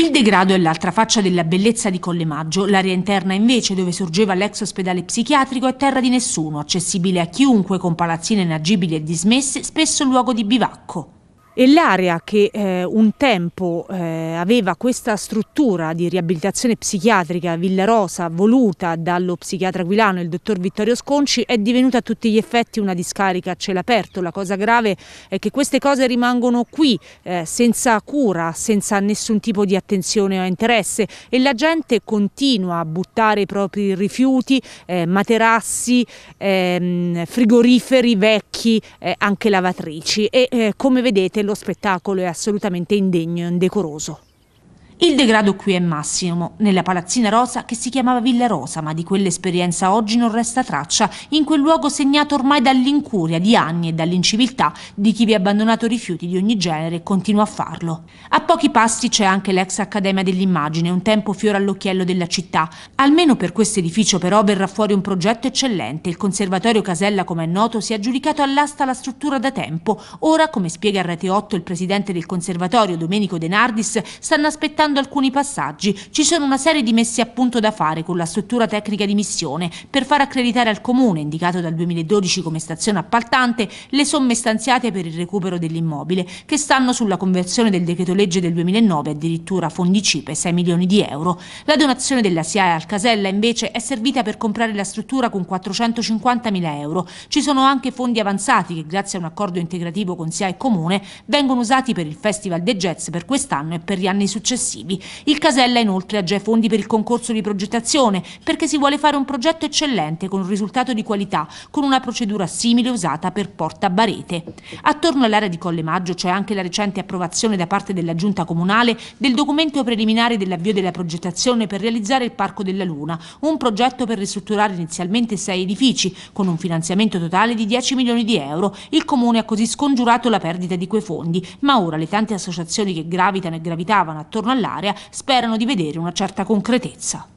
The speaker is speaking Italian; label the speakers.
Speaker 1: Il degrado è l'altra faccia della bellezza di Collemaggio, l'area interna invece dove sorgeva l'ex ospedale psichiatrico è terra di nessuno, accessibile a chiunque con palazzine inagibili e dismesse, spesso luogo di bivacco e l'area che eh, un tempo eh, aveva questa struttura di riabilitazione psichiatrica Villa Rosa voluta dallo psichiatra aquilano il dottor Vittorio Sconci è divenuta a tutti gli effetti una discarica a cielo aperto. La cosa grave è che queste cose rimangono qui eh, senza cura, senza nessun tipo di attenzione o interesse e la gente continua a buttare i propri rifiuti, eh, materassi, ehm, frigoriferi vecchi, eh, anche lavatrici e eh, come vedete dello spettacolo è assolutamente indegno e indecoroso. Il degrado qui è massimo, nella palazzina rosa che si chiamava Villa Rosa, ma di quell'esperienza oggi non resta traccia, in quel luogo segnato ormai dall'incuria di anni e dall'inciviltà di chi vi ha abbandonato rifiuti di ogni genere e continua a farlo. A pochi passi c'è anche l'ex Accademia dell'Immagine, un tempo fiore all'occhiello della città. Almeno per questo edificio però verrà fuori un progetto eccellente. Il Conservatorio Casella, come è noto, si è aggiudicato all'asta la struttura da tempo. Ora, come spiega a Rete 8 il presidente del Conservatorio, Domenico De Nardis, stanno aspettando completando alcuni passaggi. Ci sono una serie di messi a punto da fare con la struttura tecnica di missione per far accreditare al comune, indicato dal 2012 come stazione appaltante, le somme stanziate per il recupero dell'immobile, che stanno sulla conversione del decreto legge del 2009 addirittura fondi CIPE 6 milioni di euro. La donazione della SIAE al Casella invece è servita per comprare la struttura con 450 mila euro. Ci sono anche fondi avanzati che grazie a un accordo integrativo con SIAE Comune vengono usati per il Festival de Jazz per quest'anno e per gli anni successivi successivi. Il Casella inoltre ha già i fondi per il concorso di progettazione perché si vuole fare un progetto eccellente con un risultato di qualità, con una procedura simile usata per Porta Barete. Attorno all'area di Colle Maggio c'è anche la recente approvazione da parte della Giunta Comunale del documento preliminare dell'avvio della progettazione per realizzare il Parco della Luna, un progetto per ristrutturare inizialmente sei edifici con un finanziamento totale di 10 milioni di euro. Il Comune ha così scongiurato la perdita di quei fondi, ma ora le tante associazioni che gravitano e gravitavano attorno all'area dell'area sperano di vedere una certa concretezza.